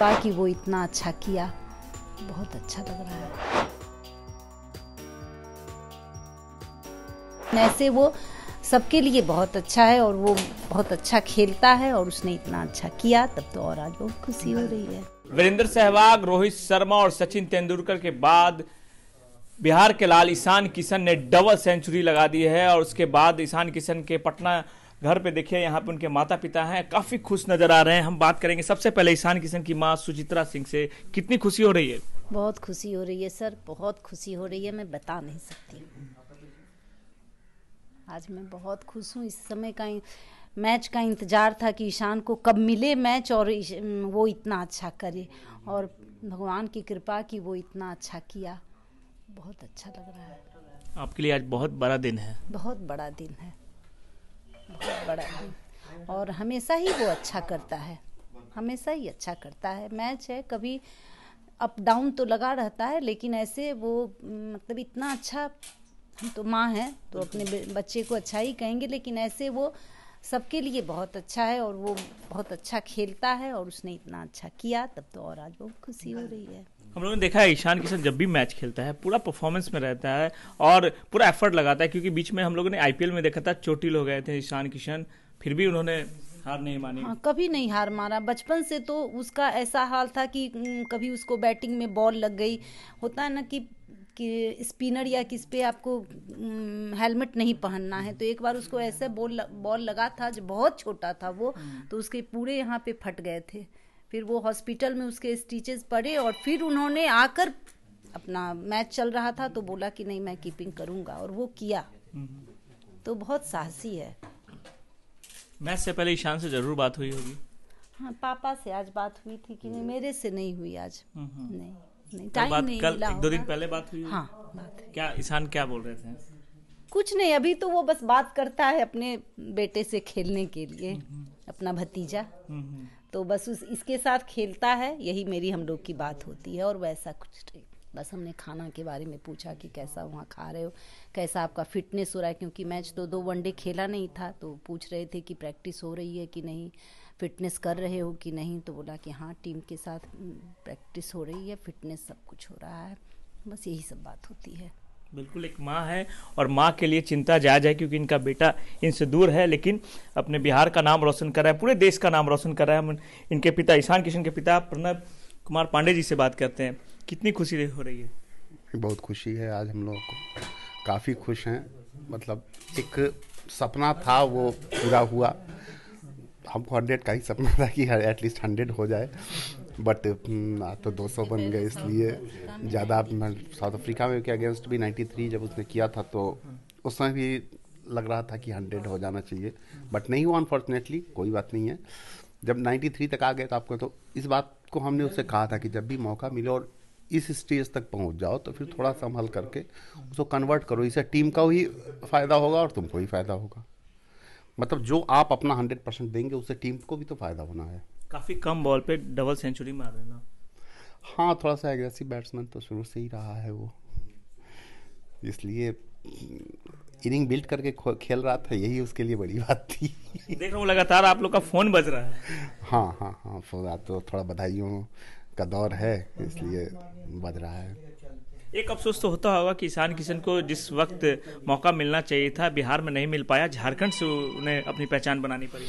का कि वो इतना अच्छा किया बहुत अच्छा लग रहा है ऐसे वो सबके लिए बहुत अच्छा है और वो बहुत अच्छा खेलता है और उसने इतना अच्छा किया तब तो और आज बहुत खुशी हो रही है वीरेंद्र सहवाग रोहित शर्मा और सचिन तेंदुलकर के बाद बिहार के लाल ईशान किशन ने डबल सेंचुरी लगा दी है और उसके बाद ईशान किशन के पटना घर पे देखिए यहाँ पे उनके माता पिता हैं काफी खुश नजर आ रहे हैं हम बात करेंगे सबसे पहले ईशान किशन की माँ सुचित्रा सिंह से कितनी खुशी हो रही है बहुत खुशी हो रही है सर बहुत खुशी हो रही है मैं बता नहीं सकती आज मैं बहुत खुश हूँ इस समय का मैच का इंतज़ार था कि ईशान को कब मिले मैच और वो इतना अच्छा करे और भगवान की कृपा की वो इतना अच्छा किया बहुत अच्छा लग रहा है आपके लिए आज बहुत बड़ा दिन है बहुत बड़ा दिन है बहुत बड़ा है और हमेशा ही वो अच्छा करता है हमेशा ही अच्छा करता है मैच है कभी अप डाउन तो लगा रहता है लेकिन ऐसे वो मतलब इतना अच्छा हम तो माँ हैं तो अपने बच्चे को अच्छा ही कहेंगे लेकिन ऐसे वो सबके लिए बहुत अच्छा है और वो बहुत अच्छा खेलता है और उसने इतना अच्छा किया तब तो और आज बहुत खुशी हो रही है हम लोगों ने देखा है ईशान किशन जब भी मैच खेलता है पूरा परफॉर्मेंस में रहता है और पूरा एफर्ट लगाता है क्योंकि बीच में हम लोगों ने आईपीएल में देखा था चोटिल हो गए थे ईशान किशन फिर भी उन्होंने हार नहीं मानी हाँ, कभी नहीं हार मारा बचपन से तो उसका ऐसा हाल था कि कभी उसको बैटिंग में बॉल लग गई होता है ना कि कि स्पिनर या किस पे आपको हेलमेट नहीं पहनना है तो एक बार उसको ऐसे बॉल बॉल लगा था जो बहुत छोटा था वो हम्म। तो उसके पूरे यहाँ पे फट गए थे फिर वो हॉस्पिटल में उसके स्टिचेस पड़े और फिर उन्होंने आकर अपना मैच चल रहा था तो बोला कि नहीं मैं कीपिंग करूँगा और वो किया हम्म। तो बहुत साहसी है मैच से पहले ईशान से जरूर बात हुई होगी हाँ पापा से आज बात हुई थी कि नहीं हम्म। मेरे से नहीं हुई आज नहीं टाइम नहीं कल एक दो दिन पहले बात हुई हाँ बात क्या ईशान क्या बोल रहे थे कुछ नहीं अभी तो वो बस बात करता है अपने बेटे से खेलने के लिए अपना भतीजा हम्म, हम्म। तो बस उस इसके साथ खेलता है यही मेरी हम लोग की बात होती है और वैसा कुछ नहीं बस हमने खाना के बारे में पूछा कि कैसा वहाँ खा रहे हो कैसा आपका फिटनेस हो रहा है क्योंकि मैच तो दो वनडे खेला नहीं था तो पूछ रहे थे कि प्रैक्टिस हो रही है कि नहीं फिटनेस कर रहे हो कि नहीं तो बोला कि हाँ टीम के साथ प्रैक्टिस हो रही है फिटनेस सब कुछ हो रहा है बस यही सब बात होती है बिल्कुल एक माँ है और माँ के लिए चिंता जायज है क्योंकि इनका बेटा इनसे दूर है लेकिन अपने बिहार का नाम रोशन कर रहा है पूरे देश का नाम रोशन कर रहा है हम इनके पिता ईशान किशन के पिता प्रणब कुमार पांडे जी से बात करते हैं कितनी खुशी हो रही है बहुत खुशी है आज हम लोग को काफ़ी खुश हैं मतलब एक सपना था वो पूरा हुआ हमको हंड्रेड का ही सपना था कि एटलीस्ट हंड्रेड हो जाए बट हम्म, तो दो सौ बन गए इसलिए ज़्यादा साउथ अफ्रीका में के अगेंस्ट भी नाइन्टी थ्री जब उसने किया था तो उस समय भी लग रहा था कि हंड्रेड हो जाना चाहिए बट नहीं हुआ अनफॉर्चुनेटली कोई बात नहीं है जब नाइन्टी थ्री तक आ गए तो आपको तो इस बात को हमने उससे कहा था कि जब भी मौका मिले और इस स्टेज तक पहुंच जाओ तो फिर थोड़ा संभल करके उसको कन्वर्ट करो इसे टीम का भी फ़ायदा होगा और तुमको ही फ़ायदा होगा मतलब जो आप अपना हंड्रेड परसेंट देंगे उससे टीम को भी तो फायदा होना है काफ़ी कम बॉल पे डबल सेंचुरी मार रहे ना हाँ थोड़ा सा एग्रेसिव बैट्समैन तो शुरू से ही रहा है वो इसलिए इनिंग बिल्ड करके खेल रहा था यही उसके लिए बड़ी बात थी देख रहा हूँ लगातार आप लोग का फ़ोन बज रहा है हाँ हाँ हाँ फोन तो थोड़ा बधाइयों का दौर है इसलिए बज रहा है एक अफसोस तो होता होगा कि ईशान किशन को जिस वक्त मौका मिलना चाहिए था बिहार में नहीं मिल पाया झारखंड से उन्हें अपनी पहचान बनानी पड़ी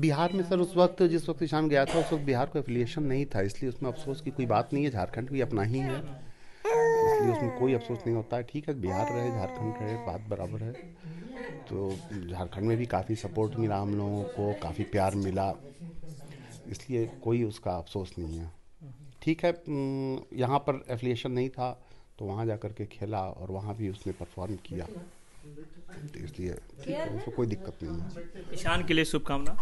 बिहार में सर उस वक्त जिस वक्त ईशान गया था उस वक्त बिहार को एफिलिएशन नहीं था इसलिए उसमें अफसोस की कोई बात नहीं है झारखंड भी अपना ही है इसलिए उसमें कोई अफसोस नहीं होता है ठीक है बिहार रहे झारखंड रहे बात बराबर है तो झारखंड में भी काफ़ी सपोर्ट मिला हम लोगों को काफ़ी प्यार मिला इसलिए कोई उसका अफसोस नहीं है ठीक है यहाँ पर एफिलिएशन नहीं था तो वहाँ जा कर के खेला और वहाँ भी उसने परफॉर्म किया तो इसलिए उसको कोई दिक्कत नहीं है ईशान के लिए शुभकामना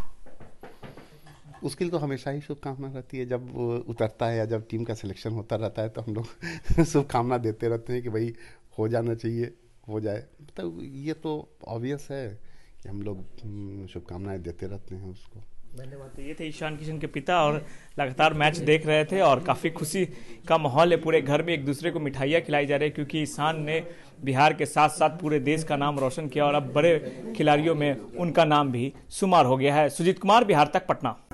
उसके लिए तो हमेशा ही शुभकामना रहती है जब उतरता है या जब टीम का सिलेक्शन होता रहता है तो हम लोग शुभकामना देते रहते हैं कि भाई हो जाना चाहिए हो जाए मतलब तो ये तो ऑब्वियस है कि हम लोग हम्म, शुभकामनाएं देते रहते हैं उसको धन्यवाद तो ये थे ईशान किशन के पिता और लगातार मैच देख रहे थे और काफ़ी खुशी का माहौल है पूरे घर में एक दूसरे को मिठाइयाँ खिलाई जा रही है क्योंकि ईशान ने बिहार के साथ साथ पूरे देश का नाम रोशन किया और अब बड़े खिलाड़ियों में उनका नाम भी शुमार हो गया है सुजीत कुमार बिहार तक पटना